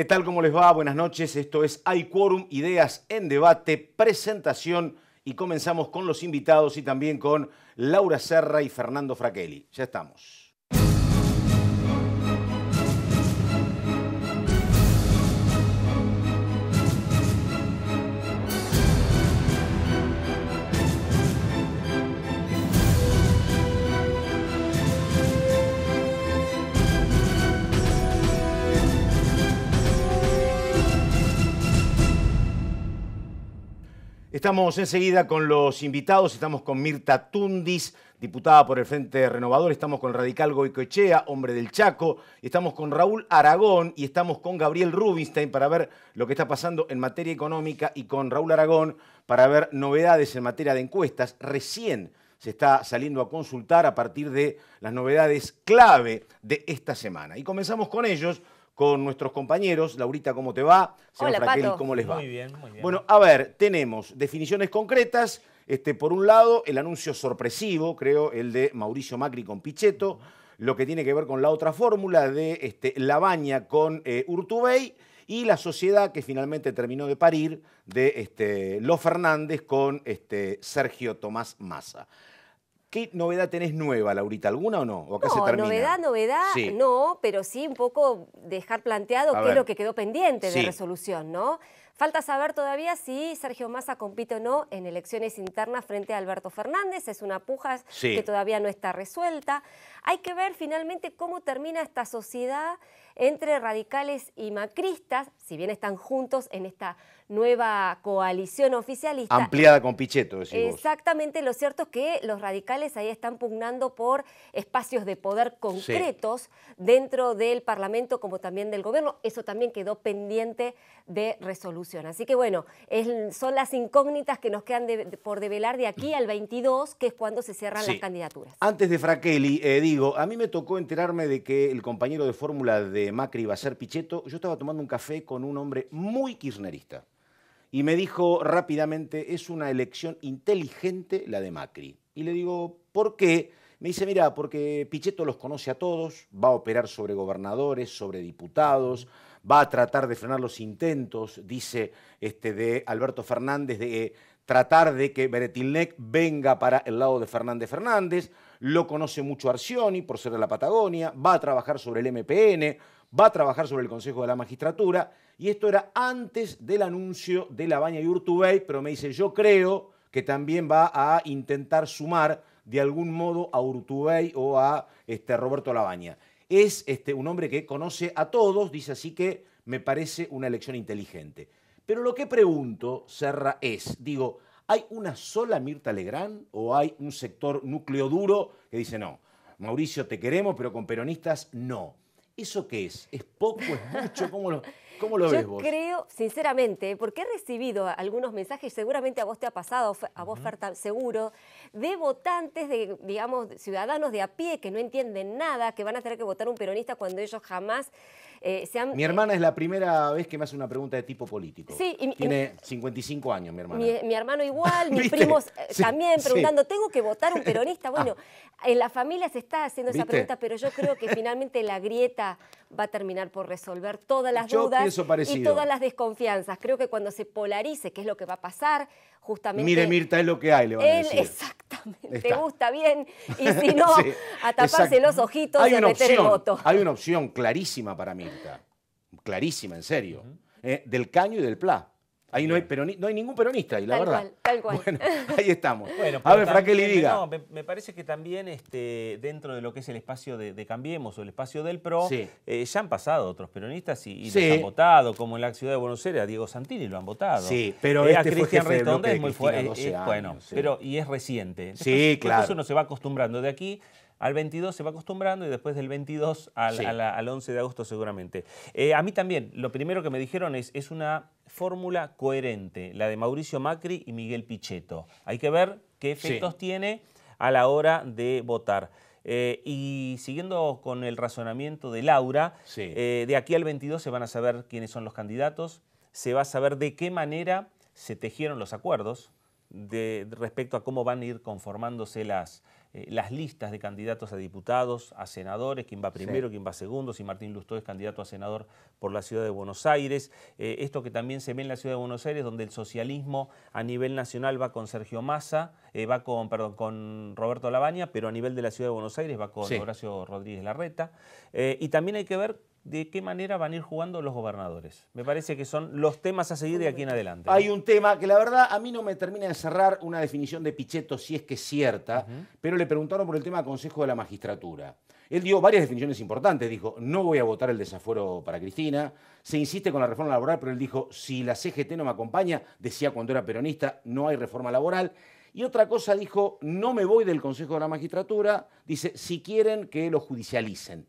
¿Qué tal? ¿Cómo les va? Buenas noches. Esto es iQuorum, Ideas en Debate, presentación y comenzamos con los invitados y también con Laura Serra y Fernando Fraquelli. Ya estamos. Estamos enseguida con los invitados, estamos con Mirta Tundis, diputada por el Frente Renovador, estamos con Radical Goicoechea, hombre del Chaco, estamos con Raúl Aragón y estamos con Gabriel Rubinstein para ver lo que está pasando en materia económica y con Raúl Aragón para ver novedades en materia de encuestas. Recién se está saliendo a consultar a partir de las novedades clave de esta semana. Y comenzamos con ellos con nuestros compañeros. Laurita, ¿cómo te va? Hola, ¿cómo les va? Muy bien, muy bien. Bueno, a ver, tenemos definiciones concretas. Este, por un lado, el anuncio sorpresivo, creo, el de Mauricio Macri con Pichetto, lo que tiene que ver con la otra fórmula de este, Labaña con eh, Urtubey y la sociedad que finalmente terminó de parir de este, Los Fernández con este, Sergio Tomás Massa. ¿Qué novedad tenés nueva, Laurita? ¿Alguna o no? ¿O acá no, se termina? novedad, novedad, no, pero sí un poco dejar planteado qué es lo que quedó pendiente de resolución, ¿no? Falta saber todavía si Sergio Massa compite o no en elecciones internas frente a Alberto Fernández. Es una puja que todavía no está resuelta. Hay que ver finalmente cómo termina esta sociedad entre radicales y macristas, si bien están juntos en esta nueva coalición oficialista. Ampliada con Pichetto, decimos. Exactamente, lo cierto es que los radicales ahí están pugnando por espacios de poder concretos dentro del Parlamento como también del gobierno. Eso también quedó pendiente de resolución. Así que bueno, son las incógnitas que nos quedan por develar de aquí al 22, que es cuando se cierran las candidaturas. Antes de Fraquelli, eh, digo, a mí me tocó enterarme de que el compañero de fórmula de Macri va a ser Pichetto. Yo estaba tomando un café con un hombre muy kirchnerista y me dijo rápidamente, es una elección inteligente la de Macri. Y le digo, ¿por qué? Me dice, mira, porque Pichetto los conoce a todos, va a operar sobre gobernadores, sobre diputados, va a tratar de frenar los intentos, dice este, de Alberto Fernández, de tratar de que Beretilnec venga para el lado de Fernández Fernández, lo conoce mucho Arcioni por ser de la Patagonia, va a trabajar sobre el MPN, va a trabajar sobre el Consejo de la Magistratura, y esto era antes del anuncio de La y Urtubey, pero me dice, yo creo que también va a intentar sumar de algún modo a Urtubey o a este, Roberto Labaña. Es este, un hombre que conoce a todos, dice así que me parece una elección inteligente. Pero lo que pregunto, Serra, es, digo, ¿hay una sola Mirta Legrand o hay un sector núcleo duro que dice, no, Mauricio, te queremos, pero con peronistas no? ¿Eso qué es? ¿Es poco? ¿Es mucho? ¿Cómo lo...? ¿Cómo lo Yo ves vos? creo, sinceramente, porque he recibido algunos mensajes, seguramente a vos te ha pasado, a vos, seguro, de votantes, de, digamos, ciudadanos de a pie que no entienden nada, que van a tener que votar un peronista cuando ellos jamás eh, mi eh, hermana es la primera vez que me hace una pregunta de tipo político. Tiene 55 años, mi hermana. Mi, hermano igual, mis primos eh, también preguntando, ¿tengo que votar un peronista? Ah. Bueno, en la familia se está haciendo esa pregunta, pero yo creo que finalmente la grieta va a terminar por resolver todas las dudas y todas las desconfianzas. Creo que cuando se polarice, qué es lo que va a pasar, justamente... Mire, Mirta, es lo que hay, le van a decir. Exactamente, te gusta bien, y si no, a taparse los ojitos y a meter el voto. Hay una opción clarísima para mí clarísima, en serio, eh, del Caño y del Pla. Ahí no hay, no hay ningún peronista y la tal verdad. Cual, tal cual. Bueno, ahí estamos. a ver, que diga. No, me, parece que también este, dentro de lo que es el espacio de, Cambiemos o el espacio del PRO, eh, ya han pasado otros peronistas y, los han votado, como en la ciudad de Buenos Aires, a Diego Santini lo han votado. Sí, pero eh, este a Cristian es muy fuerte. bueno, pero, y es reciente. sí, claro. Eso uno se va acostumbrando. De aquí al 22 se va acostumbrando y después del 22 al, 11 de agosto seguramente. Eh, a mí también, lo primero que me dijeron es, es una fórmula coherente, la de Mauricio Macri y Miguel Pichetto. Hay que ver qué efectos tiene a la hora de votar. Eh, y siguiendo con el razonamiento de Laura, eh, de aquí al 22 se van a saber quiénes son los candidatos, se va a saber de qué manera se tejieron los acuerdos de, respecto a cómo van a ir conformándose las, eh, las listas de candidatos a diputados, a senadores, quién va primero, quién va segundo, si Martín Lustó es candidato a senador por la ciudad de Buenos Aires, eh, esto que también se ve en la ciudad de Buenos Aires, donde el socialismo a nivel nacional va con Sergio Massa, eh, va con, perdón, con Roberto Labaña, pero a nivel de la ciudad de Buenos Aires va con Horacio Rodríguez Larreta. y también hay que ver de qué manera van a ir jugando los gobernadores. Me parece que son los temas a seguir de aquí en adelante. ¿eh? Hay un tema que la verdad a mí no me termina de cerrar una definición de Pichetto si es que es cierta, pero le preguntaron por el tema Consejo de la Magistratura. Él dio varias definiciones importantes, dijo, no voy a votar el desafuero para Cristina, se insiste con la reforma laboral, pero él dijo, si la CGT no me acompaña, decía cuando era peronista, no hay reforma laboral. Y otra cosa dijo, no me voy del Consejo de la Magistratura, dice, si quieren que lo judicialicen.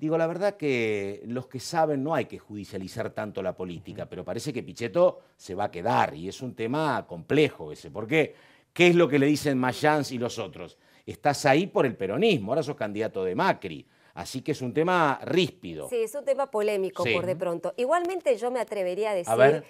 Digo, la verdad que los que saben no hay que judicializar tanto la política, pero parece que Pichetto se va a quedar y es un tema complejo ese. ¿Por qué? ¿Qué es lo que le dicen Mayans y los otros? Estás ahí por el peronismo, ahora sos candidato de Macri. Así que es un tema ríspido. Sí, es un tema polémico por de pronto. Igualmente yo me atrevería a decir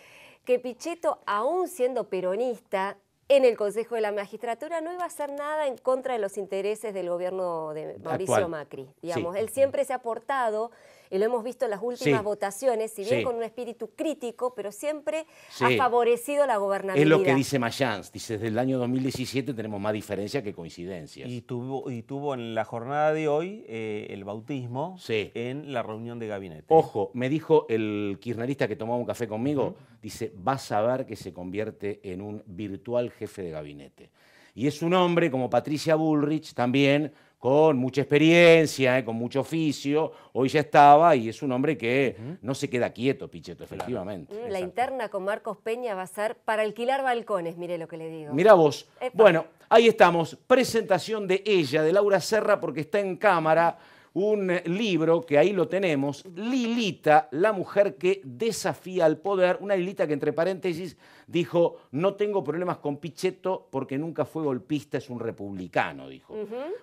que Pichetto, aún siendo peronista, en el Consejo de la Magistratura no iba a hacer nada en contra de los intereses del gobierno de Mauricio Macri. Digamos, él siempre se ha portado y lo hemos visto en las últimas votaciones, si bien con un espíritu crítico, pero siempre ha favorecido la gobernabilidad. Es lo que dice Mayans, dice desde el año 2017 tenemos más diferencia que coincidencias. Y tuvo, y tuvo en la jornada de hoy eh, el bautismo en la reunión de gabinete. Ojo, me dijo el kirchnerista que tomaba un café conmigo, dice, vas a ver que se convierte en un virtual jefe de gabinete. Y es un hombre como Patricia Bullrich también, con mucha experiencia, eh, con mucho oficio, hoy ya estaba y es un hombre que no se queda quieto, Pichetto, efectivamente. Mm, la interna con Marcos Peña va a ser para alquilar balcones, mire lo que le digo. Mira vos. Bueno, ahí estamos, presentación de ella, de Laura Serra, porque está en cámara un eh, libro que ahí lo tenemos, Lilita, la mujer que desafía al poder, una Lilita que entre paréntesis Dijo, no tengo problemas con Pichetto porque nunca fue golpista, es un republicano, dijo.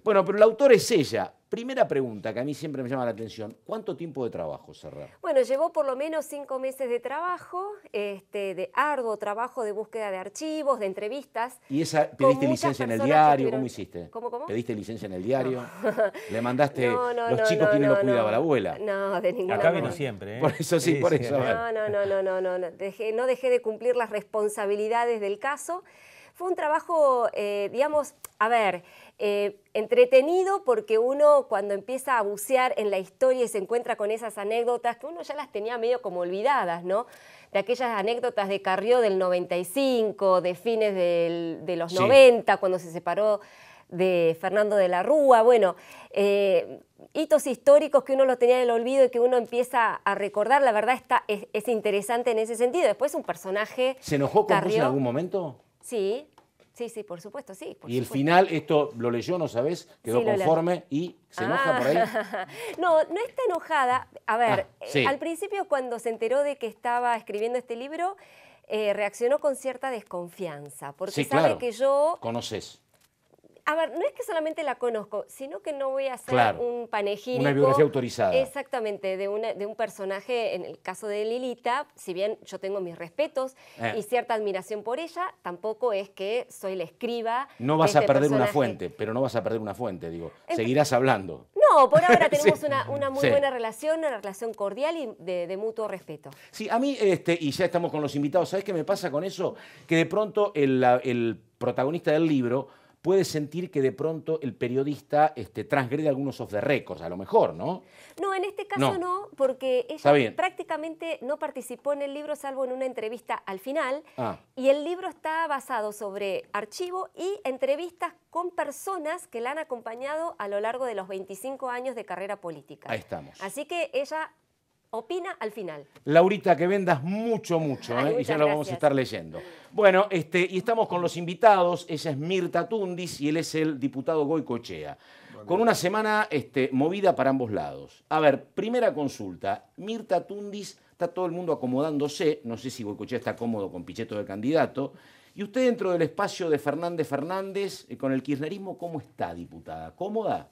Bueno, pero la autora es ella. Primera pregunta que a mí siempre me llama la atención, ¿cuánto tiempo de trabajo, cerrar? Bueno, llevó por lo menos cinco meses de trabajo, este, de arduo trabajo de búsqueda de archivos, de entrevistas. ¿Y esa, pediste licencia en el diario? cómo? ¿Pediste licencia en el diario? ¿Le mandaste los chicos quienes lo cuidaba, la abuela? No, de ninguna Acá vino siempre, ¿eh? Por eso sí, por eso. No, no, no, no, no, no, dejé, no dejé de cumplir las respuestas responsabilidades del caso. Fue un trabajo, eh, digamos, a ver, eh, entretenido porque uno cuando empieza a bucear en la historia y se encuentra con esas anécdotas que uno ya las tenía medio como olvidadas, ¿no? De aquellas anécdotas de Carrió del 95, de fines de los 90, cuando se separó de Fernando de la Rúa, bueno, eh, hitos históricos que uno los tenía en el olvido y que uno empieza a recordar, la verdad está, es, interesante en ese sentido. Después un personaje... ¿Se enojó con Rusia en algún momento? Sí, sí, sí, por supuesto, sí. y el final, esto lo leyó, ¿no sabes? Quedó conforme y se enoja por ahí. Ah. No, no está enojada. A ver, ah, eh, al principio cuando se enteró de que estaba escribiendo este libro... Eh, reaccionó con cierta desconfianza, porque sabe que yo... Conoces a ver, no es que solamente la conozco, sino que no voy a hacer un panegírico. Una biografía autorizada. Exactamente, de, de un personaje, en el caso de Lilita, si bien yo tengo mis respetos eh. y cierta admiración por ella, tampoco es que soy la escriba. No vas a este perder una fuente, pero no vas a perder una fuente, digo. Em, seguirás hablando. No, por ahora tenemos una, muy buena relación, una relación cordial y de, mutuo respeto. Sí, a mí, este, y ya estamos con los invitados, ¿sabes qué me pasa con eso? Que de pronto el, el protagonista del libro puede sentir que de pronto el periodista este, transgrede algunos off the records, a lo mejor, ¿no? No, en este caso no, porque ella prácticamente no participó en el libro salvo en una entrevista al final. Ah. Y el libro está basado sobre archivo y entrevistas con personas que la han acompañado a lo largo de los 25 años de carrera política. Ahí estamos. Así que ella opina al final. Laurita, que vendas mucho, mucho, ¿eh? y ya lo vamos a estar leyendo. Bueno, este, y estamos con los invitados. Ella es Mirta Tundis y él es el diputado Goicochea. Con una semana este, movida para ambos lados. A ver, primera consulta. Mirta Tundis, está todo el mundo acomodándose. No sé si Goicochea está cómodo con Pichetto de candidato. Y usted dentro del espacio de Fernández Fernández, eh, con el kirchnerismo, ¿cómo está, diputada? ¿Cómoda?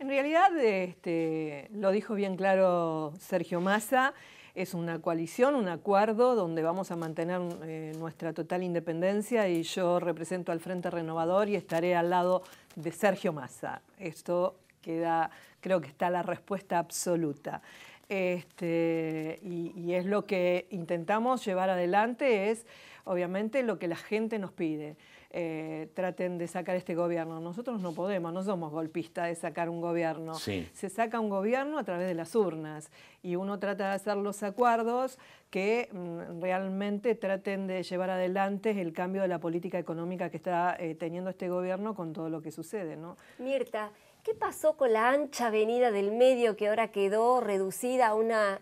En realidad, este, lo dijo bien claro Sergio Massa, es una coalición, un acuerdo donde vamos a mantener eh, nuestra total independencia y yo represento al Frente Renovador y estaré al lado de Sergio Massa. Esto queda, creo que está la respuesta absoluta. Este, y, es lo que intentamos llevar adelante, es obviamente lo que la gente nos pide. Eh, traten de sacar este gobierno. Nosotros no podemos, no somos golpistas de sacar un gobierno. Se saca un gobierno a través de las urnas y uno trata de hacer los acuerdos que mm, realmente traten de llevar adelante el cambio de la política económica que está eh, teniendo este gobierno con todo lo que sucede. ¿no? Mirta, ¿Qué pasó con la ancha avenida del medio que ahora quedó reducida a un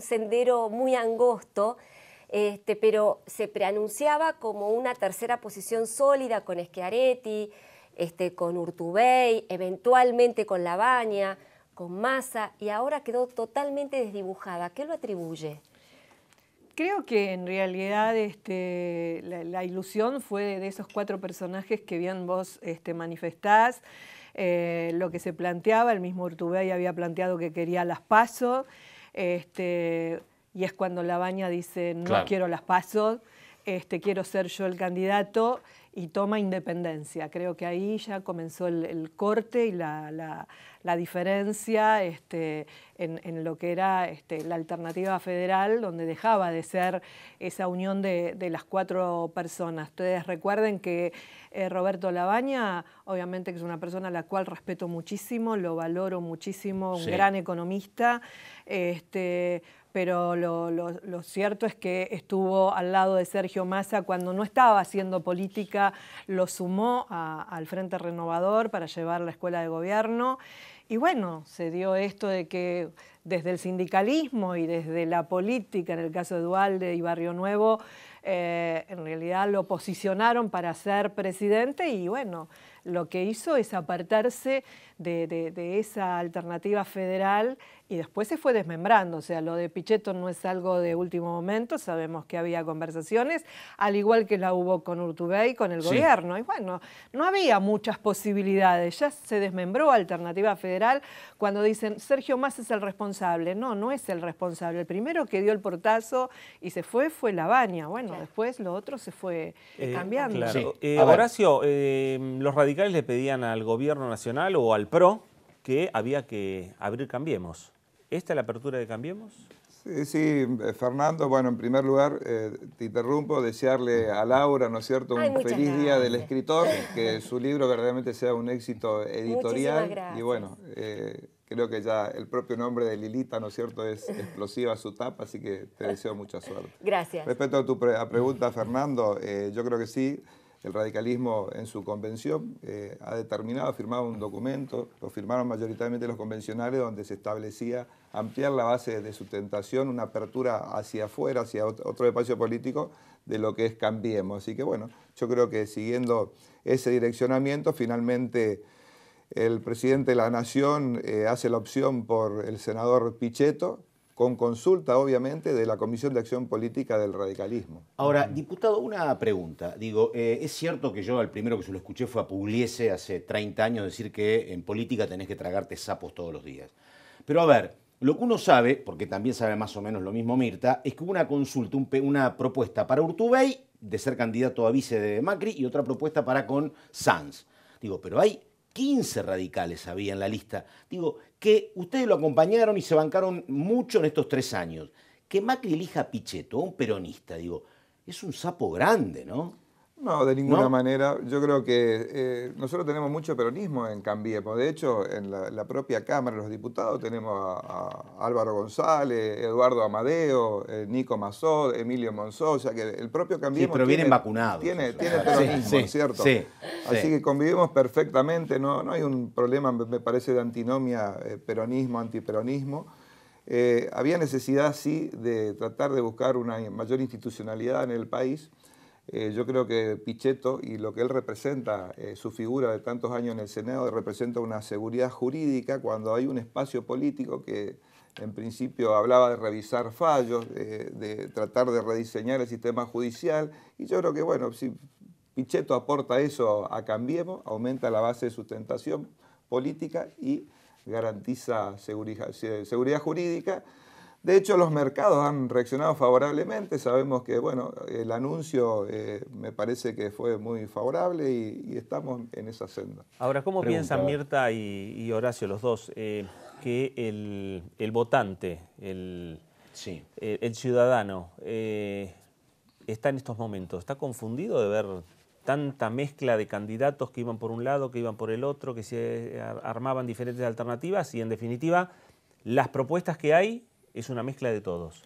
sendero muy angosto? Este, pero se preanunciaba como una tercera posición sólida con Schiaretti, este, con Urtubey, eventualmente con Labaña, con Massa, y ahora quedó totalmente desdibujada. ¿Qué lo atribuye? Creo que en realidad este, la, ilusión fue de, esos cuatro personajes que bien vos este, manifestás, eh, lo que se planteaba, el mismo Urtubey había planteado que quería las paso. Este, y es cuando Labaña dice, no quiero las pasos, este, quiero ser yo el candidato y toma independencia. Creo que ahí ya comenzó el, corte y la, diferencia este, en, lo que era este, la alternativa federal, donde dejaba de ser esa unión de, las cuatro personas. Ustedes recuerden que eh, Roberto Labaña, obviamente que es una persona a la cual respeto muchísimo, lo valoro muchísimo, un gran economista. Este, pero lo, cierto es que estuvo al lado de Sergio Massa cuando no estaba haciendo política, lo sumó al Frente Renovador para llevar la escuela de gobierno. Y bueno, se dio esto de que desde el sindicalismo y desde la política, en el caso de Dualde y Barrio Nuevo, eh, en realidad lo posicionaron para ser presidente y bueno, lo que hizo es apartarse de, de esa alternativa federal y después se fue desmembrando, o sea, lo de Pichetto no es algo de último momento, sabemos que había conversaciones, al igual que la hubo con Urtubey, con el gobierno. Y bueno, no había muchas posibilidades, ya se desmembró Alternativa Federal cuando dicen, Sergio Más es el responsable. No, no es el responsable. El primero que dio el portazo y se fue fue la Bueno, después lo otro se fue eh, cambiando. Eh, Horacio, eh, los radicales le pedían al gobierno nacional o al PRO que había que abrir Cambiemos. ¿Esta es la apertura de Cambiemos? Sí, sí eh, Fernando, bueno, en primer lugar, eh, te interrumpo, desearle a Laura, ¿no es cierto?, un feliz día del escritor, que su libro verdaderamente sea un éxito editorial. Y bueno, eh, creo que ya el propio nombre de Lilita, ¿no es cierto?, es explosiva su tapa, así que te deseo mucha suerte. Gracias. Respecto a tu pregunta, Fernando, yo creo que sí el radicalismo en su convención eh, ha determinado, firmado un documento, lo firmaron mayoritariamente los convencionales, donde se establecía ampliar la base de sustentación, una apertura hacia afuera, hacia otro espacio político, de lo que es Cambiemos. Así que bueno, yo creo que siguiendo ese direccionamiento, finalmente el presidente de la Nación eh, hace la opción por el senador Pichetto, con consulta, obviamente, de la Comisión de Acción Política del Radicalismo. Ahora, diputado, una pregunta. Digo, eh, es cierto que yo al primero que se lo escuché fue a Pugliese hace 30 años decir que en política tenés que tragarte sapos todos los días. Pero a ver, lo que uno sabe, porque también sabe más o menos lo mismo Mirta, es que hubo una consulta, una propuesta para Urtubey de ser candidato a vice de Macri y otra propuesta para con Sanz. Digo, pero hay 15 radicales había en la lista. Digo, que ustedes lo acompañaron y se bancaron mucho en estos tres años. Que Macri elija a Pichetto, un peronista, digo, es un sapo grande, ¿no? No, de ninguna manera. Yo creo que eh, nosotros tenemos mucho peronismo en Cambiemos. De hecho, en la, propia Cámara de los Diputados tenemos a, Álvaro González, Eduardo Amadeo, eh, Nico Mazó, Emilio Monzó. O sea que el propio Cambiemos. Sí, pero vienen vacunados. Tiene, peronismo, ¿cierto? Sí, Así que convivimos perfectamente. No, no hay un problema, me parece, de antinomia eh, peronismo-antiperonismo. había necesidad, sí, de tratar de buscar una mayor institucionalidad en el país eh, yo creo que Pichetto y lo que él representa, eh, su figura de tantos años en el Senado, representa una seguridad jurídica cuando hay un espacio político que en principio hablaba de revisar fallos, eh, de tratar de rediseñar el sistema judicial. Y yo creo que, bueno, si Pichetto aporta eso a Cambiemos, aumenta la base de sustentación política y garantiza seguridad jurídica de hecho, los mercados han reaccionado favorablemente. Sabemos que, bueno, el anuncio eh, me parece que fue muy favorable y, estamos en esa senda. Ahora, ¿cómo piensan Mirta y, Horacio, los dos, eh, que el, votante, el, eh, ciudadano, está en estos momentos? ¿Está confundido de ver tanta mezcla de candidatos que iban por un lado, que iban por el otro, que se armaban diferentes alternativas y, en definitiva, las propuestas que hay es una mezcla de todos.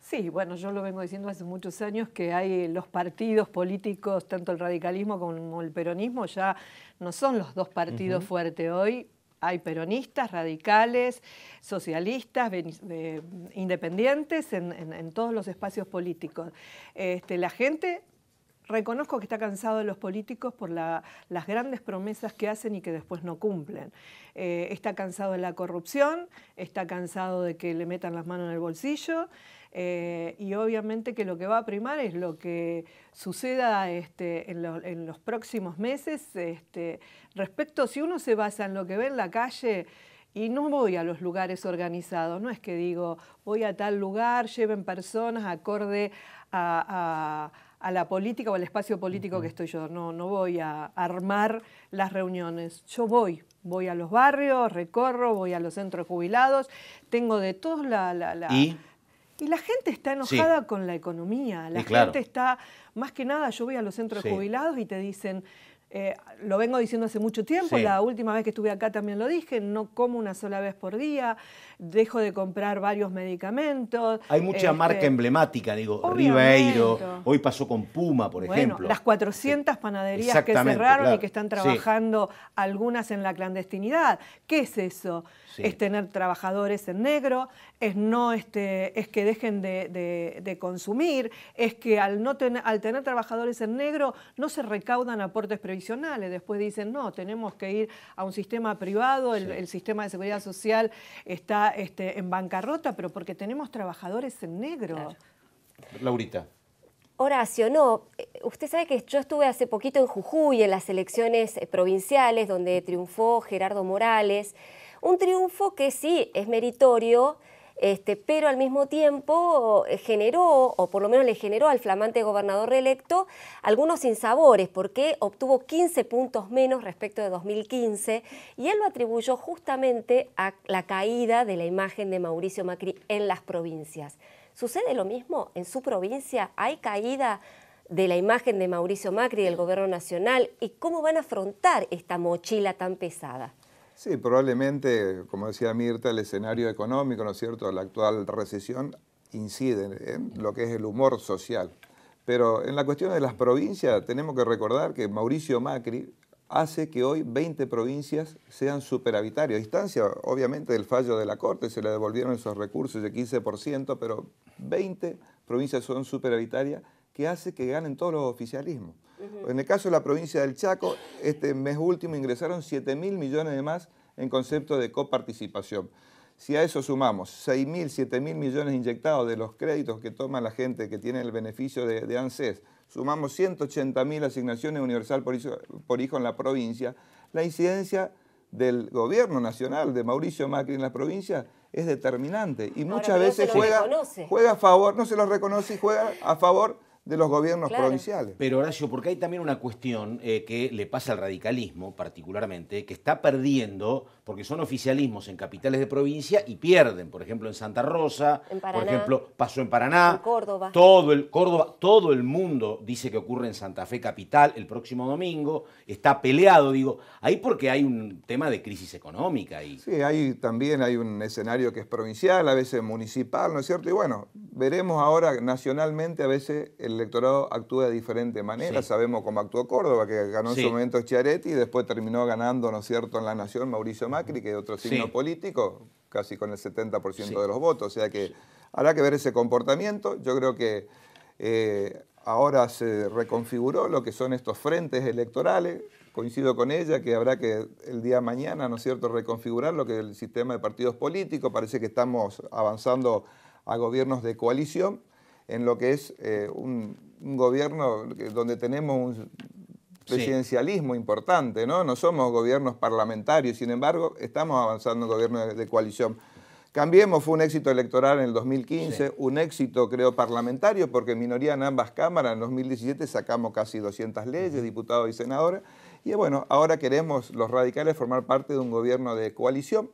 Sí, bueno, yo lo vengo diciendo hace muchos años que hay eh, los partidos políticos, tanto el radicalismo como el peronismo, ya no son los dos partidos fuertes hoy. Hay peronistas, radicales, socialistas, mm, independientes en, todos los espacios políticos. Este, la gente reconozco que está cansado de los políticos por las grandes promesas que hacen y que después no cumplen. Eh, está cansado de la corrupción, está cansado de que le metan las manos en el bolsillo eh, y obviamente que lo que va a primar es lo que suceda este, en, los próximos meses. Este, respecto, si uno se basa en lo que ve en la calle, y no voy a los lugares organizados, no es que digo voy a tal lugar, lleven personas acorde a a la política o al espacio político que estoy yo. No, no voy a armar las reuniones. Yo voy, voy a los barrios, recorro, voy a los centros jubilados, tengo de todos la... la, ¿Y? Y la gente está enojada con la economía, la gente está, más que nada, yo voy a los centros jubilados y te dicen, eh, lo vengo diciendo hace mucho tiempo, la última vez que estuve acá también lo dije, no como una sola vez por día, dejo de comprar varios medicamentos. Hay mucha este, marca emblemática, digo, Ribeiro, hoy pasó con Puma, por bueno, ejemplo. Las 400 panaderías que cerraron y que están trabajando algunas en la clandestinidad. ¿Qué es eso? Es tener trabajadores en negro, es no este, es que dejen de, consumir, es que al, no al tener trabajadores en negro no se recaudan aportes previsionales. Después dicen, no, tenemos que ir a un sistema privado, el sistema de seguridad social está este, en bancarrota, pero porque tenemos trabajadores en negro. Laurita. Horacio, no, eh, usted sabe que yo estuve hace poquito en Jujuy, en las elecciones eh, provinciales, donde triunfó Gerardo Morales. Un triunfo que sí es meritorio, este, pero al mismo tiempo eh, generó, o por lo menos le generó al flamante gobernador reelecto, algunos insabores, porque obtuvo 15 puntos menos respecto de 2015, y él lo atribuyó justamente a la caída de la imagen de Mauricio Macri en las provincias. ¿Sucede lo mismo en su provincia? ¿Hay caída de la imagen de Mauricio Macri del gobierno nacional? ¿Y cómo van a afrontar esta mochila tan pesada? Sí, probablemente, como decía Mirta, el escenario económico, ¿no es cierto?, la actual recesión incide en lo que es el humor social. Pero en la cuestión de las provincias, tenemos que recordar que Mauricio Macri hace que hoy 20 provincias sean A Distancia, obviamente, del fallo de la Corte, se le devolvieron esos recursos de 15%, pero 20 provincias son superavitarias que hace que ganen todos los oficialismos. En el caso de la provincia del Chaco, este mes último ingresaron 7 mil millones de más en concepto de coparticipación. Si a eso sumamos 6 mil, 7 mil millones inyectados de los créditos que toma la gente que tiene el beneficio de, ANSES, sumamos 180 mil asignaciones universal por hijo, en la provincia, la incidencia del gobierno nacional de Mauricio Macri en la provincia es determinante y muchas veces juega, juega a favor, no se los reconoce y juega a favor de los gobiernos provinciales. Pero Horacio, porque hay también una cuestión eh, que le pasa al radicalismo particularmente, que está perdiendo, porque son oficialismos en capitales de provincia y pierden, por ejemplo en Santa Rosa, por ejemplo pasó en Paraná, Córdoba. Todo el, Córdoba, todo el mundo dice que ocurre en Santa Fe Capital el próximo domingo, está peleado, digo, ahí porque hay un tema de crisis económica. Ahí. Sí, hay, también hay un escenario que es provincial, a veces municipal, ¿no es cierto? Y bueno, veremos ahora nacionalmente a veces el el electorado actúa de diferente manera. Sabemos cómo actuó Córdoba, que ganó en su momento Chiaretti y después terminó ganando, ¿no es cierto?, en la Nación Mauricio Macri, que es otro signo político, casi con el 70% de los votos. O sea que habrá que ver ese comportamiento. Yo creo que eh, ahora se reconfiguró lo que son estos frentes electorales. Coincido con ella que habrá que el día mañana, ¿no es cierto?, reconfigurar lo que es el sistema de partidos políticos. Parece que estamos avanzando a gobiernos de coalición en lo que es eh, un, gobierno donde tenemos un presidencialismo importante, ¿no? No somos gobiernos parlamentarios, sin embargo, estamos avanzando en gobierno de, coalición. Cambiemos fue un éxito electoral en el 2015, un éxito creo parlamentario, porque minoría en ambas cámaras, en 2017 sacamos casi 200 leyes, diputados y senadores, y bueno, ahora queremos los radicales formar parte de un gobierno de coalición.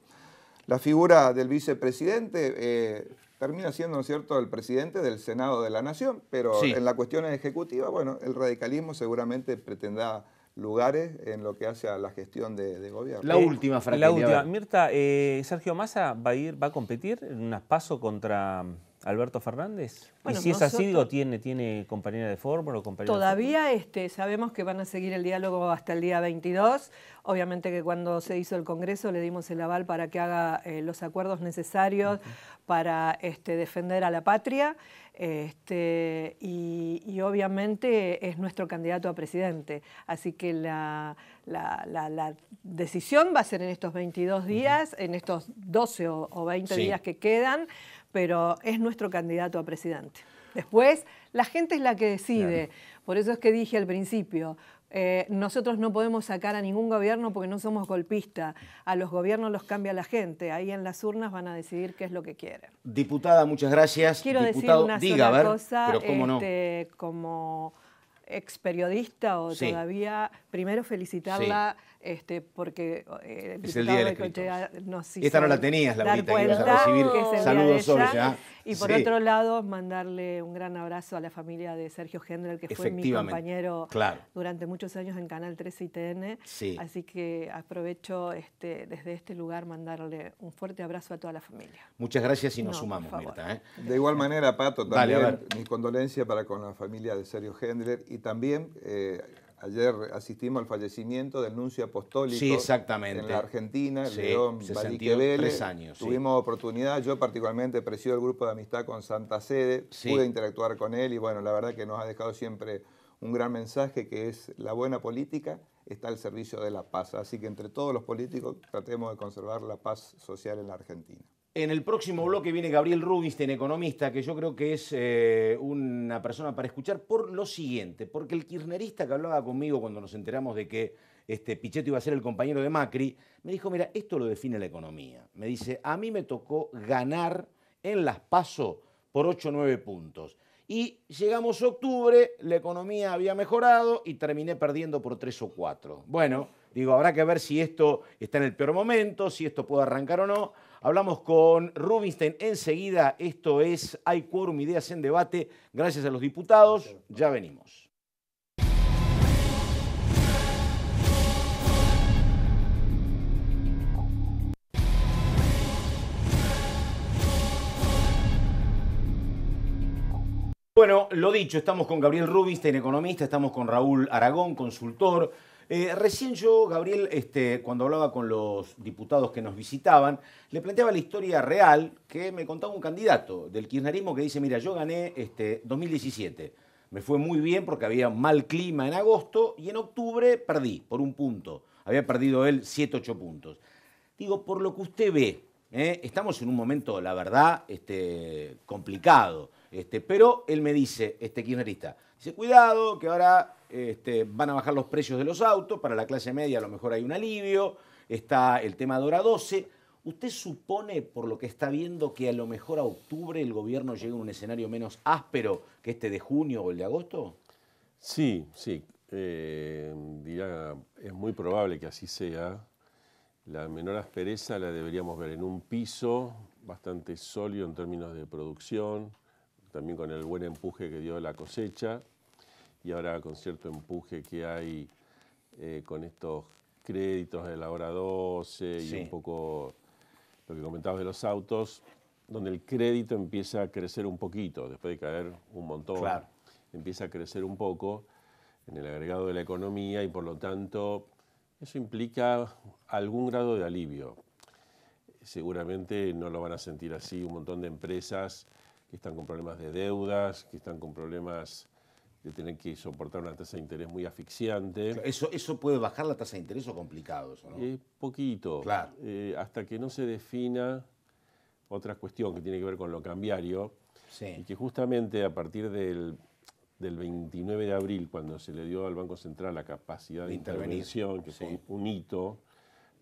La figura del vicepresidente eh, termina siendo, cierto?, el presidente del Senado de la Nación, pero en la cuestión ejecutiva, bueno, el radicalismo seguramente pretendrá lugares en lo que hace a la gestión de, gobierno. La última, Frank. La última. Mirta, eh, Sergio Massa va a ir, va a competir en un paso contra Alberto Fernández? y si es así, o ¿tiene, tiene compañera de fórmula o compañera Todavía este, sabemos que van a seguir el diálogo hasta el día 22. Obviamente que cuando se hizo el Congreso le dimos el aval para que haga eh, los acuerdos necesarios para este, defender a la patria. Este, y, obviamente es nuestro candidato a presidente. Así que la, decisión va a ser en estos 22 días, en estos 12 o, 20 días que quedan pero es nuestro candidato a presidente. Después, la gente es la que decide. Por eso es que dije al principio, eh, nosotros no podemos sacar a ningún gobierno porque no somos golpistas. A los gobiernos los cambia la gente. Ahí en las urnas van a decidir qué es lo que quieren. Diputada, muchas gracias. Quiero decir una sola cosa. Este, como ex periodista o todavía, primero felicitarla. Este, porque eh, día ah, Nos Esta no la tenías, la bonita, que ibas recibir saludos Y por otro lado, mandarle un gran abrazo a la familia de Sergio Gendler, que fue mi compañero durante muchos años en Canal 13 y TN. Así que aprovecho este, desde este lugar mandarle un fuerte abrazo a toda la familia. Muchas gracias y nos sumamos, Mirta. ¿eh? De igual manera, Pato, también Dale, mis condolencias para con la familia de Sergio Gendler y también... Eh, Ayer asistimos al fallecimiento del nuncio apostólico en la Argentina, León años. Tuvimos oportunidad, yo particularmente presido el grupo de amistad con Santa Sede, pude interactuar con él y bueno, la verdad que nos ha dejado siempre un gran mensaje que es la buena política está al servicio de la paz. Así que entre todos los políticos tratemos de conservar la paz social en la Argentina. En el próximo bloque viene Gabriel Rubinstein, economista, que yo creo que es eh, una persona para escuchar por lo siguiente, porque el kirchnerista que hablaba conmigo cuando nos enteramos de que este, Pichetto iba a ser el compañero de Macri, me dijo, mira, esto lo define la economía. Me dice, a mí me tocó ganar en las PASO por 8 o 9 puntos. Y llegamos a octubre, la economía había mejorado y terminé perdiendo por 3 o 4. Bueno, digo, habrá que ver si esto está en el peor momento, si esto puede arrancar o no Hablamos con Rubinstein enseguida. Esto es Hay Quórum, Ideas en Debate. Gracias a los diputados. Ya venimos. Bueno, lo dicho, estamos con Gabriel Rubinstein, economista, estamos con Raúl Aragón, consultor. Eh, recién yo, Gabriel, este, cuando hablaba con los diputados que nos visitaban, le planteaba la historia real que me contaba un candidato del kirchnerismo que dice, mira, yo gané 2017. Este, me fue muy bien porque había mal clima en agosto y en octubre perdí por un punto. Había perdido él 7, 8 puntos. Digo, por lo que usted ve, ¿eh? estamos en un momento, la verdad, este, complicado. pero él me dice, este kirchnerista, Dice, cuidado, que ahora este, van a bajar los precios de los autos, para la clase media a lo mejor hay un alivio, está el tema de hora 12. ¿Usted supone, por lo que está viendo, que a lo mejor a octubre el gobierno llegue a un escenario menos áspero que este de junio o el de agosto? Sí, sí. Eh, Dirá, es muy probable que así sea. La menor aspereza la deberíamos ver en un piso bastante sólido en términos de producción, también con el buen empuje que dio la cosecha y ahora con cierto empuje que hay eh, con estos créditos de la hora 12 y un poco lo que comentabas de los autos, donde el crédito empieza a crecer un poquito, después de caer un montón, empieza a crecer un poco en el agregado de la economía y por lo tanto eso implica algún grado de alivio. Seguramente no lo van a sentir así un montón de empresas que están con problemas de deudas, que están con problemas de tener que soportar una tasa de interés muy asfixiante. ¿Eso, eso puede bajar la tasa de interés o complicado eso, no? Eh, poquito. Eh, hasta que no se defina otra cuestión que tiene que ver con lo cambiario. Sí. Y que justamente a partir del, 29 de abril, cuando se le dio al Banco Central la capacidad de, intervención, que fue un hito,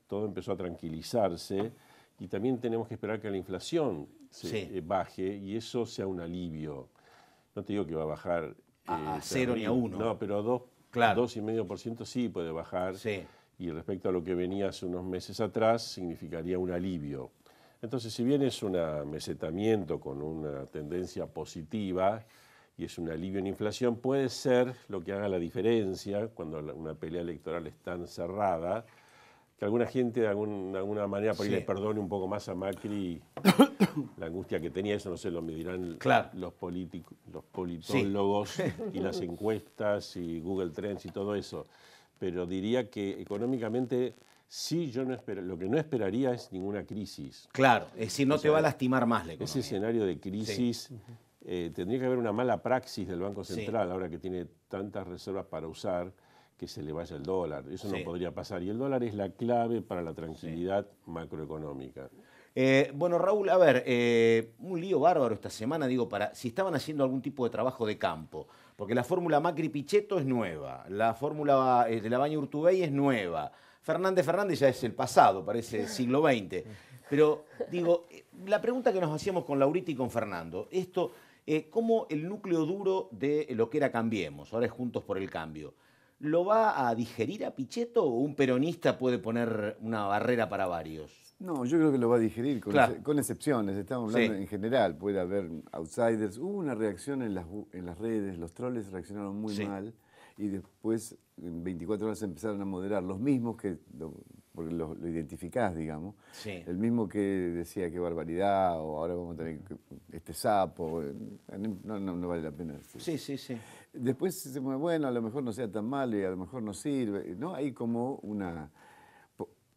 todo empezó a tranquilizarse. Y también tenemos que esperar que la inflación eh, baje y eso sea un alivio. No te digo que va a bajar. A, eh, cero ni a uno. No, pero a dos, claro. dos y medio por ciento sí puede bajar. Y respecto a lo que venía hace unos meses atrás, significaría un alivio. Entonces, si bien es un mesetamiento con una tendencia positiva y es un alivio en inflación, puede ser lo que haga la diferencia cuando una pelea electoral es tan cerrada que alguna gente de, alguna manera le perdone un poco más a Macri la angustia que tenía, eso no se lo medirán los políticos, los politólogos y las encuestas y Google Trends y todo eso. Pero diría que económicamente sí, yo no espero, lo que no esperaría es ninguna crisis. Claro, es decir, no te va a lastimar más la economía. Ese escenario de crisis eh, tendría que haber una mala praxis del Banco Central ahora que tiene tantas reservas para usar que se le vaya el dólar. Eso no podría pasar. Y el dólar es la clave para la tranquilidad macroeconómica. Eh, bueno, Raúl, a ver, eh, un lío bárbaro esta semana, digo, para si estaban haciendo algún tipo de trabajo de campo, porque la fórmula Macri-Pichetto es nueva, la fórmula eh, de la Baña Urtubey es nueva, Fernández Fernández ya es el pasado, parece siglo XX. Pero digo, la pregunta que nos hacíamos con Laurita y con Fernando, esto, ¿cómo el núcleo duro de lo que era Cambiemos, ahora es Juntos por el Cambio? ¿Lo va a digerir a Pichetto o un peronista puede poner una barrera para varios? No, yo creo que lo va a digerir, con, excepciones, estamos hablando en general, puede haber outsiders. Hubo una reacción en las, en las redes, los troles reaccionaron muy mal y después en 24 horas empezaron a moderar, los mismos que porque lo, lo identificás, digamos. El mismo que decía qué barbaridad, o ahora vamos a tener este sapo, eh, no, no, vale la pena. Sí, sí, sí. Después, se bueno, a lo mejor no sea tan malo y a lo mejor no sirve, ¿no? Hay como una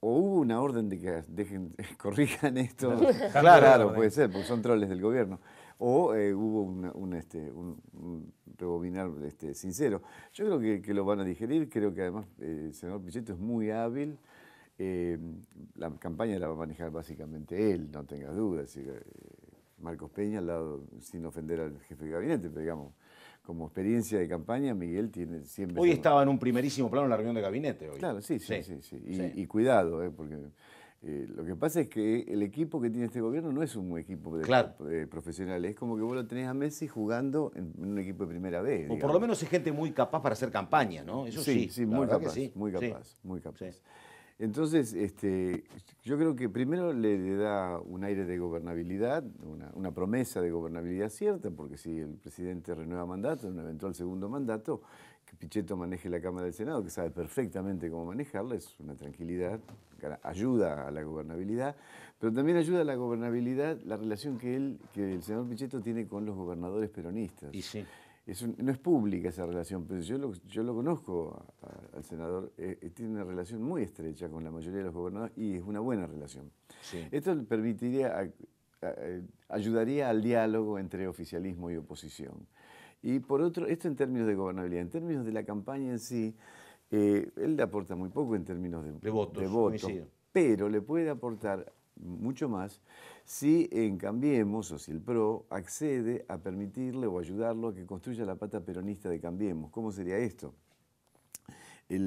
o hubo una orden de que dejen, corrijan esto. claro, puede ser, porque son troles del gobierno. O eh, hubo un, este, un, rebobinar este, sincero. Yo creo que, lo van a digerir, creo que además eh, el senador Pichetto es muy hábil. Eh, la campaña la va a manejar básicamente él, no tengas dudas. Eh, Marcos Peña, al lado, sin ofender al jefe de gabinete, pero digamos, como experiencia de campaña, Miguel tiene siempre... Hoy estaba en un primerísimo plano en la reunión de gabinete. Hoy. Claro, sí, sí, sí. Y, cuidado, eh, porque lo que pasa es que el equipo que tiene este gobierno no es un equipo de, profesional, es como que vos lo tenés a Messi jugando en, un equipo de primera vez. O por lo menos es gente muy capaz para hacer campaña, ¿no? Eso sí, sí, muy, capaz, muy capaz, muy capaz, muy capaz. Entonces, este, yo creo que primero le, da un aire de gobernabilidad, una, promesa de gobernabilidad cierta, porque si el presidente renueva mandato, en un eventual segundo mandato, que Pichetto maneje la Cámara del Senado, que sabe perfectamente cómo manejarla, es una tranquilidad, ayuda a la gobernabilidad, pero también ayuda a la gobernabilidad la relación que, él, que el señor Pichetto tiene con los gobernadores peronistas. Y sí no es pública esa relación, pero yo lo, yo lo conozco al senador, eh, eh, tiene una relación muy estrecha con la mayoría de los gobernadores y es una buena relación. Esto permitiría, eh, ayudaría al diálogo entre oficialismo y oposición. Y por otro, esto en términos de gobernabilidad, en términos de la campaña en sí, él le aporta muy poco en términos de, de votos pero le puede aportar mucho más, si en Cambiemos o si el PRO accede a permitirle o ayudarlo a que construya la pata peronista de Cambiemos. ¿Cómo sería esto?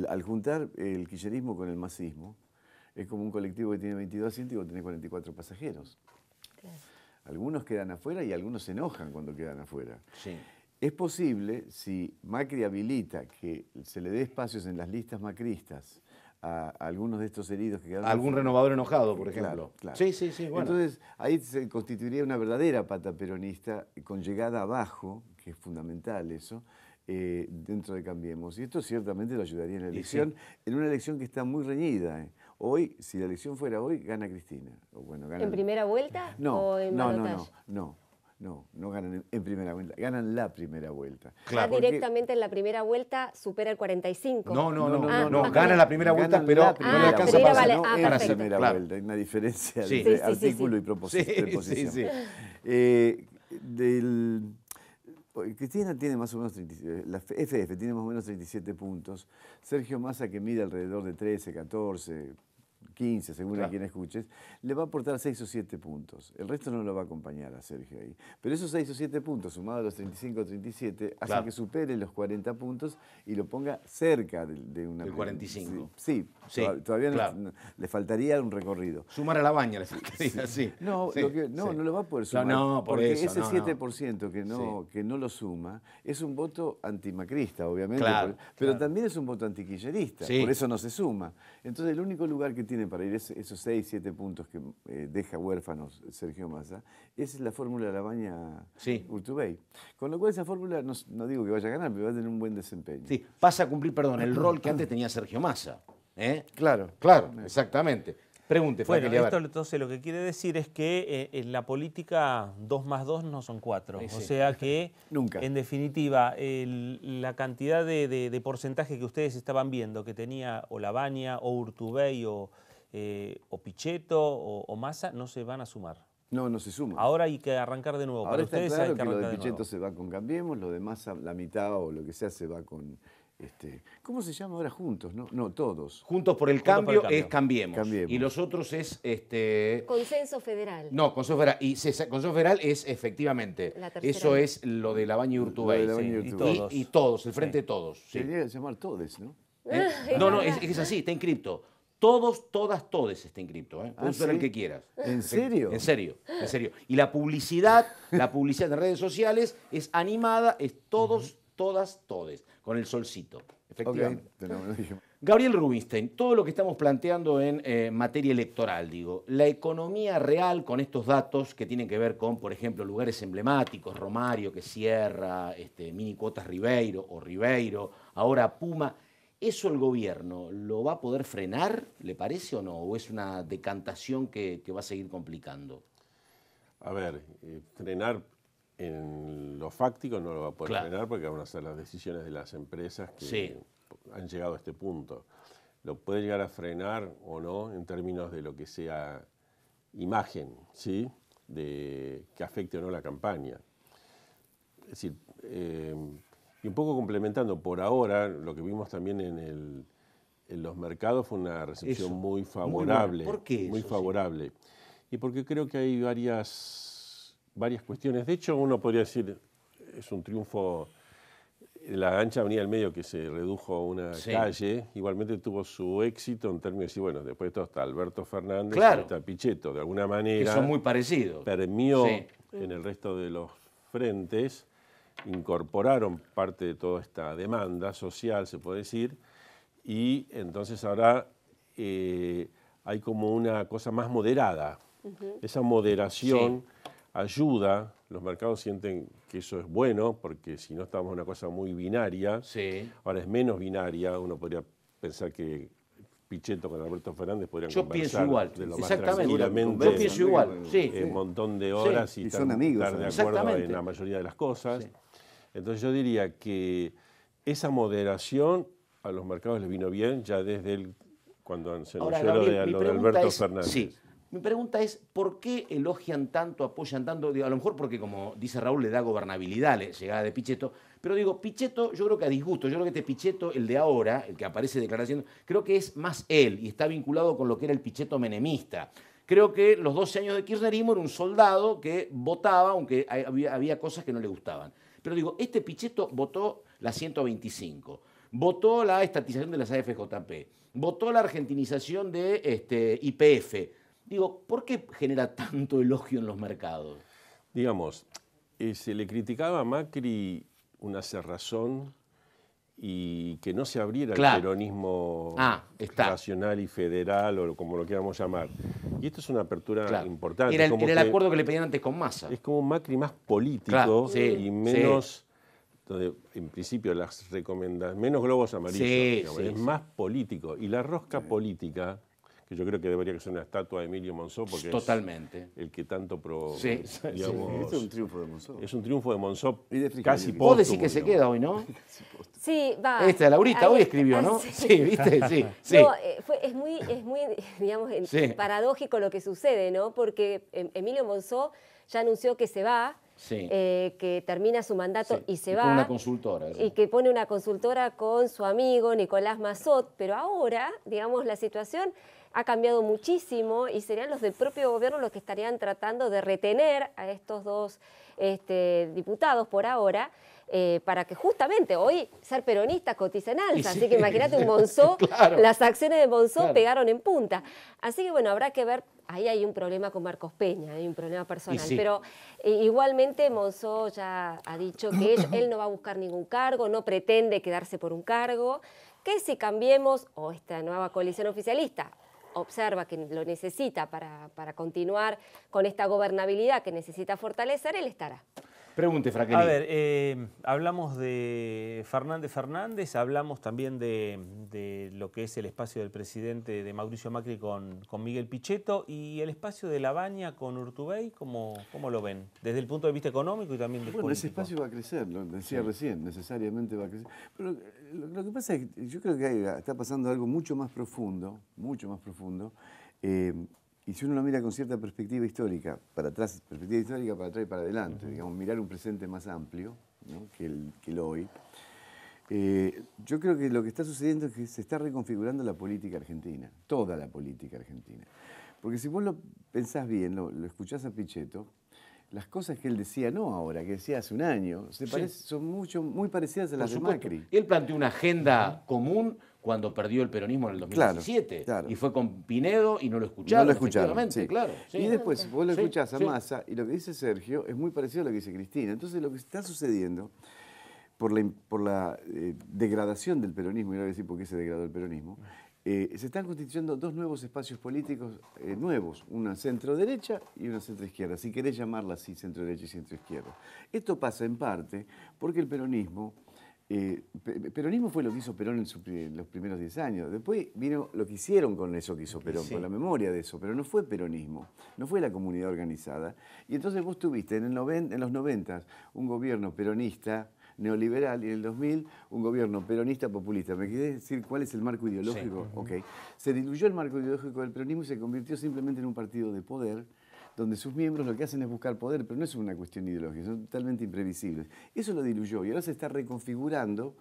al juntar el quillerismo con el masismo, es como un colectivo que tiene 22 asientos y vos 44 pasajeros. Algunos quedan afuera y algunos se enojan cuando quedan afuera. Es posible, si Macri habilita que se le dé espacios en las listas macristas a, algunos de estos heridos que quedaron. Algún renovador enojado, por ejemplo. Sí, sí, sí. Entonces, ahí se constituiría una verdadera pata peronista con llegada abajo, que es fundamental eso, eh, dentro de Cambiemos. Y esto ciertamente lo ayudaría en la elección, en una elección que está muy reñida. ¿eh? Hoy, si la elección fuera hoy, gana Cristina. bueno, ¿En primera vuelta no, no, no, no, no. No, no ganan en primera vuelta, ganan la primera vuelta. Claro. Directamente en la primera vuelta supera el 45. No, no, no, no, gana no, no la primera vuelta, pero no le alcanza para, vale. ah, la primera vuelta. Hay una diferencia entre sí, sí, artículo y Sí, Eh, del, Cristina tiene más o menos 37, eh, la FF tiene más o menos 37 puntos. Sergio Massa que mide alrededor de 13, 14, 15, según a quien escuches, le va a aportar 6 o 7 puntos. El resto no lo va a acompañar a Sergio ahí. Pero esos 6 o 7 puntos, sumados a los 35 o 37, hacen que supere los 40 puntos y lo ponga cerca de, una... El 45. Sí, todavía le faltaría un recorrido. Sumar a la baña le faltaría, sí. No, no, no, lo va a poder sumar. No, no porque ese 7% Que, no, que no lo suma es un voto antimacrista, obviamente, pero también es un voto antiquillerista, por eso no se suma. Entonces el único lugar que tiene para ir esos 6, 7 puntos que eh, deja huérfanos Sergio Massa, esa es la fórmula de la baña Urtubey. Con lo cual esa fórmula, no, digo que vaya a ganar, pero va a tener un buen desempeño. Sí, pasa a cumplir, perdón, el rol que antes tenía Sergio Massa. ¿eh? Claro. Claro, exactamente. Pregunte, Bueno, esto entonces lo que quiere decir es que eh, en la política 2 más 2 no son 4. O sea que, Nunca. en definitiva, la cantidad de, porcentaje que ustedes estaban viendo que tenía o la baña o Urtubey o, eh, o Pichetto o, Massa no se van a sumar. No, no se suma. Ahora hay que arrancar de nuevo. Ahora está claro que, lo de Pichetto se va con Cambiemos, lo de Massa, la mitad o lo que sea, se va con... Este, ¿Cómo se llama ahora juntos? No, no todos. Juntos por el, cambio, es cambiemos. Y los otros es este. Consenso federal. No, consenso federal. Y consenso federal es efectivamente. eso es lo de la baña y Urtubey. y, todos. Y, todos. el frente de todos. Sí. Debería llamar todes, ¿no? ¿Eh? No, no, es, es así, está inscripto. Todos, todas, todes está en cripto. ¿eh? Ah, el que quieras. ¿En serio? En serio, en serio. Y la publicidad, la publicidad en redes sociales es animada, es todos, todas, todes, con el solcito. Efectivamente. Gabriel Rubinstein, todo lo que estamos planteando en eh, materia electoral, digo, la economía real con estos datos que tienen que ver con, por ejemplo, lugares emblemáticos, Romario que cierra, este, Mini Cuotas Ribeiro o Ribeiro, ahora Puma, ¿Eso el gobierno lo va a poder frenar, le parece o no? ¿O es una decantación que, va a seguir complicando? A ver, eh, frenar en lo fáctico no lo va a poder frenar porque van a ser las decisiones de las empresas que han llegado a este punto. Lo puede llegar a frenar o no en términos de lo que sea imagen, ¿sí? De que afecte o no la campaña. Es decir, eh, y un poco complementando, por ahora lo que vimos también en, los mercados fue una recepción muy favorable. Muy ¿Por qué? muy favorable. Y porque creo que hay varias, varias cuestiones. De hecho, uno podría decir, es un triunfo la ancha venía del medio que se redujo a una calle, igualmente tuvo su éxito en términos de, bueno, después de todo está Alberto Fernández, está Pichetto, de alguna manera. Que son muy parecidos. Permió en el resto de los frentes incorporaron parte de toda esta demanda social, se puede decir, y entonces ahora eh, hay como una cosa más moderada. Esa moderación ayuda, los mercados sienten que eso es bueno, porque si no estamos en una cosa muy binaria, ahora es menos binaria, uno podría pensar que con Alberto Fernández podrían Yo conversar pienso Yo pienso igual, sí. Un montón de horas y, estar, de acuerdo en la mayoría de las cosas. Entonces yo diría que esa moderación a los mercados les vino bien ya desde el, cuando se anunció lo de, Alberto Fernández. Mi pregunta es, ¿por qué elogian tanto, apoyan tanto? a lo mejor porque, como dice Raúl, le da gobernabilidad la llegada de Pichetto. Pero digo, Pichetto, yo creo que a disgusto, yo creo que este Pichetto, el de ahora, el que aparece declaración, creo que es más él y está vinculado con lo que era el Pichetto menemista. Creo que los 12 años de kirchnerismo era un soldado que votaba, aunque había, cosas que no le gustaban. Pero digo, este Pichetto votó la 125 votó la estatización de las AFJP, votó la argentinización de este, IPF, Digo, ¿por qué genera tanto elogio en los mercados? Digamos, eh, se le criticaba a Macri una cerrazón y que no se abriera el peronismo nacional ah, y federal, o como lo queramos llamar. Y esto es una apertura importante. Era, el, acuerdo que le pedían antes con Massa. Es como un Macri más político y menos, en principio las recomendaciones, menos globos amarillos, es más político. Y la rosca política yo creo que debería ser una estatua de Emilio Monzó, porque Totalmente. es el que tanto pro, eh, es un triunfo de Monzó. Es un triunfo de Monzó casi post. Vos decís que se queda hoy, ¿no? sí, va. Esta, Laurita, hoy escribió, ¿no? Sí, ¿viste? Sí, eh, es muy, muy digamos, paradójico lo que sucede, ¿no? Porque em, Emilio Monzó ya anunció que se va, eh, que termina su mandato y se va. Una consultora. Y que pone una consultora con su amigo Nicolás Mazot, pero ahora, digamos, la situación ha cambiado muchísimo y serían los del propio gobierno los que estarían tratando de retener a estos dos este, diputados por ahora. Eh, para que justamente hoy ser peronistas cotiza en alza. Así que imagínate un Monzó, las acciones de Monzó pegaron en punta. Así que bueno, habrá que ver, ahí hay un problema con Marcos Peña, hay un problema personal. Pero eh, igualmente Monzó ya ha dicho que él, él no va a buscar ningún cargo, no pretende quedarse por un cargo, que si cambiemos, o esta nueva coalición oficialista, observa que lo necesita para, para continuar con esta gobernabilidad que necesita fortalecer, él estará. Pregunte, Fraquelli. A ver, eh, hablamos de Fernández Fernández, hablamos también de, lo que es el espacio del presidente de Mauricio Macri con, con Miguel Pichetto y el espacio de La Baña con Urtubey, ¿cómo, ¿cómo, lo ven? Desde el punto de vista económico y también del Bueno, ese espacio va a crecer, lo decía recién, necesariamente va a crecer. Pero eh, lo, que pasa es que yo creo que está pasando algo mucho más profundo, mucho más profundo, eh, y si uno lo mira con cierta perspectiva histórica, para atrás, perspectiva histórica para atrás y para adelante, digamos, mirar un presente más amplio que, el, que el hoy, eh, yo creo que lo que está sucediendo es que se está reconfigurando la política argentina, toda la política argentina. Porque si vos lo pensás bien, lo, escuchás a Pichetto, las cosas que él decía no ahora, que decía hace un año, se son mucho, muy parecidas a las de Macri. Él planteó una agenda común cuando perdió el peronismo en el 2017. Y fue con Pinedo y no lo escucharon. No lo escucharon. Claro, Y después vos lo escuchás a Massa y lo que dice Sergio es muy parecido a lo que dice Cristina. Entonces lo que está sucediendo por la, eh, degradación del peronismo, y no voy a decir por qué se degradó el peronismo, eh, se están constituyendo dos nuevos espacios políticos eh, nuevos, una centro-derecha y una centro-izquierda, si querés llamarla así, centro-derecha y centro-izquierda. Esto pasa en parte porque el peronismo eh, peronismo fue lo que hizo Perón en, los primeros 10 años. Después vino lo que hicieron con eso que hizo Perón, con la memoria de eso, pero no fue peronismo, no fue la comunidad organizada. Y entonces vos tuviste en, los 90 un gobierno peronista neoliberal y en el 2000 un gobierno peronista populista. ¿Me quieres decir cuál es el marco ideológico? Se diluyó el marco ideológico del peronismo y se convirtió simplemente en un partido de poder donde sus miembros lo que hacen es buscar poder, pero no es una cuestión ideológica, son totalmente imprevisibles. Eso lo diluyó y ahora se está reconfigurando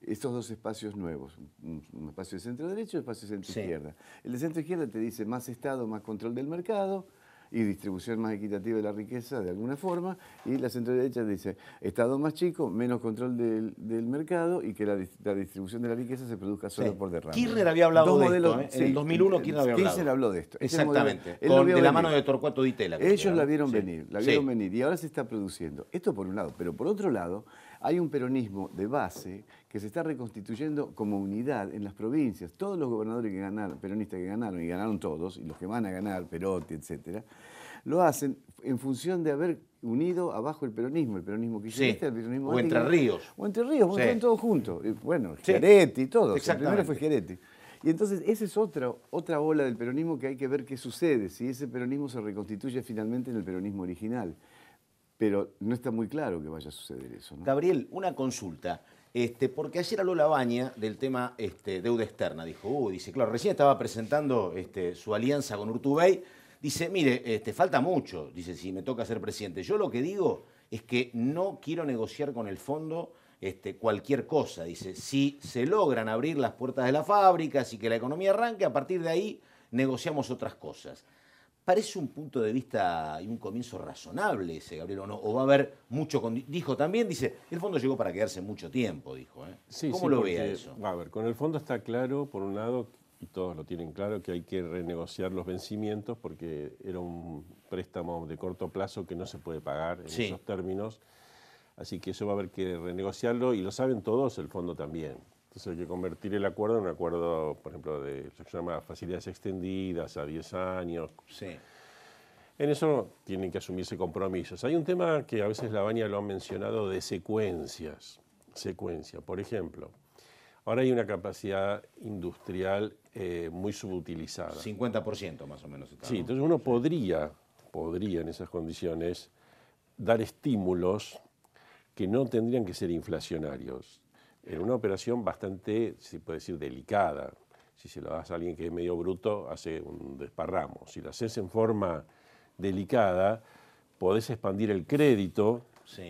estos dos espacios nuevos, un espacio de centro derecho y un espacio de centro izquierda. El de centro izquierda te dice más Estado, más control del mercado, y distribución más equitativa de la riqueza de alguna forma, y la centro-derecha dice Estado más chico, menos control del, del mercado y que la, la, distribución de la riqueza se produzca solo por derrame. Kirchner había hablado de esto, ¿eh? en el 2001 Kirchner habló de esto. Exactamente, de la mano de Torcuato Di Ellos la vieron venir, la vieron venir, y ahora se está produciendo. Esto por un lado, pero por otro lado, hay un peronismo de base que se está reconstituyendo como unidad en las provincias. Todos los gobernadores que ganaron, peronistas que ganaron, y ganaron todos, y los que van a ganar, Perotti, etc., lo hacen en función de haber unido abajo el peronismo, el peronismo que sí. el peronismo... O Entre Ríos. O Entre Ríos, porque están todos juntos. Bueno, Geretti, todos. El primero fue Geretti. Y entonces esa es otra, otra ola del peronismo que hay que ver qué sucede, si ese peronismo se reconstituye finalmente en el peronismo original pero no está muy claro que vaya a suceder eso. Gabriel, una consulta. Este, porque ayer habló la baña del tema este, deuda externa. Dijo, uh, dice, claro, recién estaba presentando este, su alianza con Urtubey. Dice, mire, este, falta mucho. Dice, si me toca ser presidente. Yo lo que digo es que no quiero negociar con el fondo este, cualquier cosa. Dice, si se logran abrir las puertas de la fábrica, y que la economía arranque, a partir de ahí negociamos otras cosas. Parece un punto de vista y un comienzo razonable ese, Gabriel, ¿o no? O va a haber mucho... Dijo también, dice, el fondo llegó para quedarse mucho tiempo, dijo. ¿eh? ¿Cómo lo ve eso? A ver, con el fondo está claro, por un lado, y todos lo tienen claro, que hay que renegociar los vencimientos porque era un préstamo de corto plazo que no se puede pagar en esos términos. Así que eso va a haber que renegociarlo y lo saben todos, el fondo también hay que convertir el acuerdo en un acuerdo, por ejemplo, de se llama facilidades extendidas a 10 años. Sí. En eso tienen que asumirse compromisos. Hay un tema que a veces la Baña lo ha mencionado de secuencias. Secuencia, por ejemplo. Ahora hay una capacidad industrial eh, muy subutilizada. 50% más o menos. Sí, entonces uno podría, podría en esas condiciones dar estímulos que no tendrían que ser inflacionarios en una operación bastante, se puede decir, delicada. Si se la das a alguien que es medio bruto, hace un desparramo. Si la haces en forma delicada, podés expandir el crédito,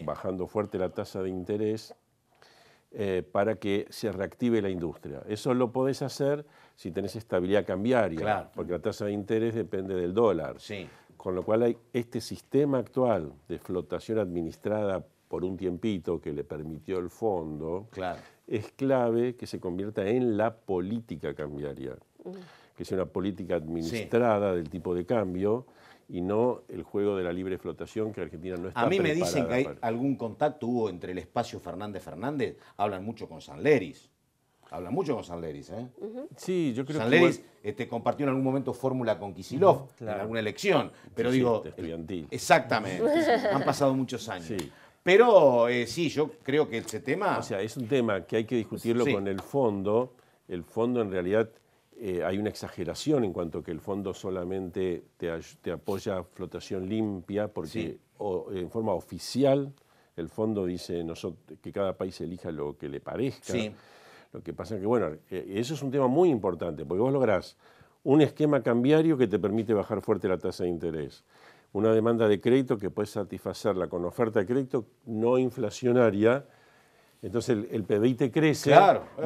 bajando fuerte la tasa de interés, eh, para que se reactive la industria. Eso lo podés hacer si tenés estabilidad cambiaria, porque la tasa de interés depende del dólar. Sí. Con lo cual hay este sistema actual de flotación administrada por un tiempito que le permitió el fondo, es clave que se convierta en la política cambiaria, que sea una política administrada del tipo de cambio y no el juego de la libre flotación que Argentina no está A mí me dicen que hay algún contacto hubo entre el espacio Fernández Fernández, hablan mucho con San Leris. Habla mucho con San Leris, ¿eh? Sí, yo creo este, compartió en algún momento fórmula con Kisilov en alguna elección. Pero digo. Exactamente. Han pasado muchos años. Sí. Pero eh, sí, yo creo que ese tema... O sea, es un tema que hay que discutirlo con el fondo. El fondo en realidad eh, hay una exageración en cuanto que el fondo solamente te, apoya flotación limpia, porque eh, en forma oficial el fondo dice que cada país elija lo que le parezca. Lo que pasa es que, bueno, eso es un tema muy importante, porque vos lográs un esquema cambiario que te permite bajar fuerte la tasa de interés una demanda de crédito que puede satisfacerla con oferta de crédito no inflacionaria. Entonces el, el PBI te crece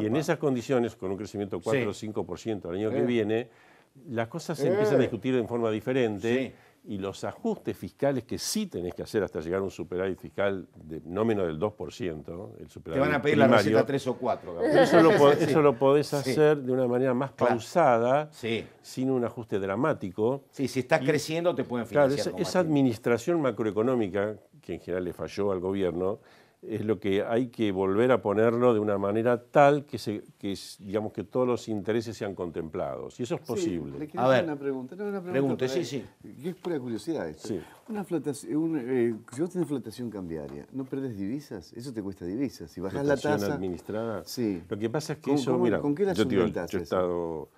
y en esas condiciones, con un crecimiento 4 o 5% el año que viene, las cosas se eh. empiezan a discutir de forma diferente y los ajustes fiscales que sí tenés que hacer hasta llegar a un superávit fiscal de no menos del 2%, el superávit Te van a pedir la receta 3 o 4. eso, lo podés, hacer de una manera más pausada, sin un ajuste dramático. Sí, si estás creciendo te pueden financiar. Claro, esa administración macroeconómica, que en general le falló al gobierno, es lo que hay que volver a ponerlo de una manera tal que, se, que digamos que todos los intereses sean contemplados. Y eso es posible. una pregunta. pregunta sí, sí. es pura curiosidad eh, si vos tenés flotación cambiaria, ¿no perdés divisas? Eso te cuesta divisas. Si bajás la tasa... administrada. Sí. Lo que pasa es que eso, qué yo,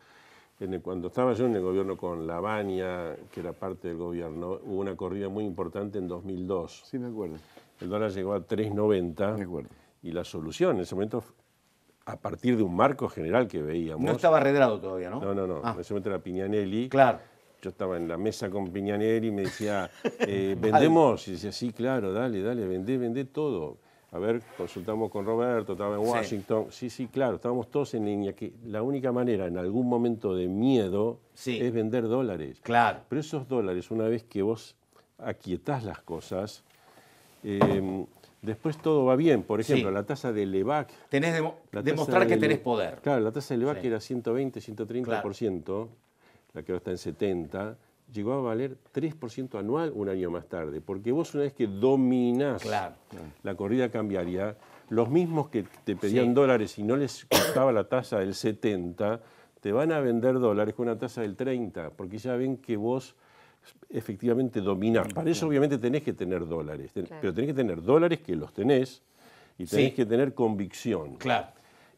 En el, cuando estaba yo en el gobierno con Lavania, que era parte del gobierno, hubo una corrida muy importante en 2002. Sí, me acuerdo el dólar llegó a 3,90. Y la solución en ese momento, a partir de un marco general que veíamos. No estaba arredrado todavía, ¿no? No, no, no. Ah. En ese momento era Piñanelli. Claro. Yo estaba en la mesa con Piñanelli y me decía, eh, ¿vendemos? Y decía, sí, claro, dale, dale, vendé, vendé todo. A ver, consultamos con Roberto, estaba en Washington. Sí, sí, claro, estábamos todos en línea. Que la única manera en algún momento de miedo es vender dólares. Claro. Pero esos dólares, una vez que vos aquietás las cosas, Em, después todo va bien. Por ejemplo, la tasa de LEVAC. Tenés demostrar que tenés poder. Claro, la tasa de LEVAC era 120, 130%, la que ahora está en 70, llegó a valer 3% anual un año más tarde. Porque vos, una vez que dominás la corrida cambiaria, los mismos que te pedían dólares y no les costaba la tasa del 70, te van a vender dólares con una tasa del 30, porque ya ven que vos efectivamente dominar. Para eso obviamente tenés que tener dólares, pero tenés que tener dólares que los tenés y tenés que tener convicción. Claro.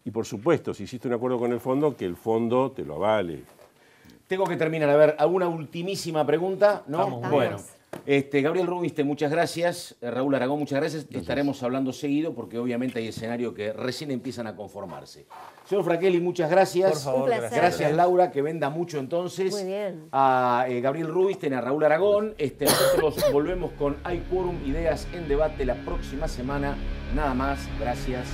Y por supuesto, si hiciste un acuerdo con el fondo, que el fondo te lo avale. Tengo que terminar. A ver, alguna ultimísima pregunta, ¿no? Vamos, bueno. Este, Gabriel Rubiste, muchas gracias. Eh, Raúl Aragón, muchas gracias. Estaremos hablando seguido porque obviamente hay escenarios que recién empiezan a conformarse. Señor Fraquelli, muchas gracias. gracias Laura, que venda mucho entonces Muy bien. a eh, Gabriel Rubiste, a Raúl Aragón. Este, nosotros volvemos con iQuorum Ideas en Debate la próxima semana. Nada más, gracias.